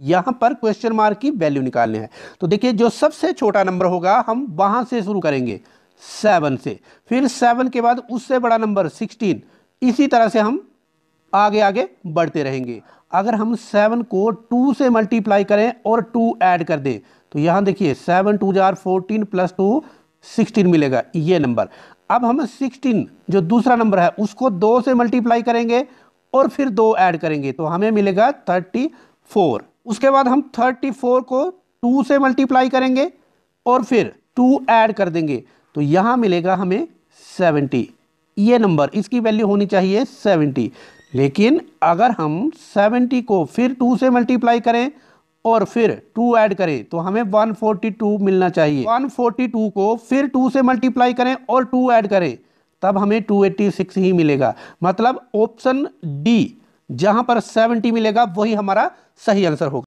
यहां पर question mark की वैल्यू निकालने हैं तो देखिए जो सबसे छोटा नंबर होगा हम वहां से शुरू करेंगे सेवन से फिर सेवन के बाद उससे बड़ा नंबर सिक्सटीन इसी तरह से हम आगे आगे बढ़ते रहेंगे अगर हम सेवन को टू से मल्टीप्लाई करें और टू ऐड कर दें तो यहां देखिए सेवन टू जार फोर्टीन प्लस टू सिक्सटीन मिलेगा ये नंबर अब हम सिक्सटीन जो दूसरा नंबर है उसको दो से मल्टीप्लाई करेंगे और फिर दो ऐड करेंगे तो हमें मिलेगा थर्टी फोर उसके बाद हम 34 को 2 से मल्टीप्लाई करेंगे और फिर 2 ऐड कर देंगे तो यहाँ मिलेगा हमें 70 ये नंबर इसकी वैल्यू होनी चाहिए 70 लेकिन अगर हम 70 को फिर 2 से मल्टीप्लाई करें और फिर 2 ऐड करें तो हमें 142 मिलना चाहिए 142 को फिर 2 से मल्टीप्लाई करें और 2 ऐड करें तब हमें 286 ही मिलेगा मतलब ऑप्शन डी जहां पर 70 मिलेगा वही हमारा सही आंसर होगा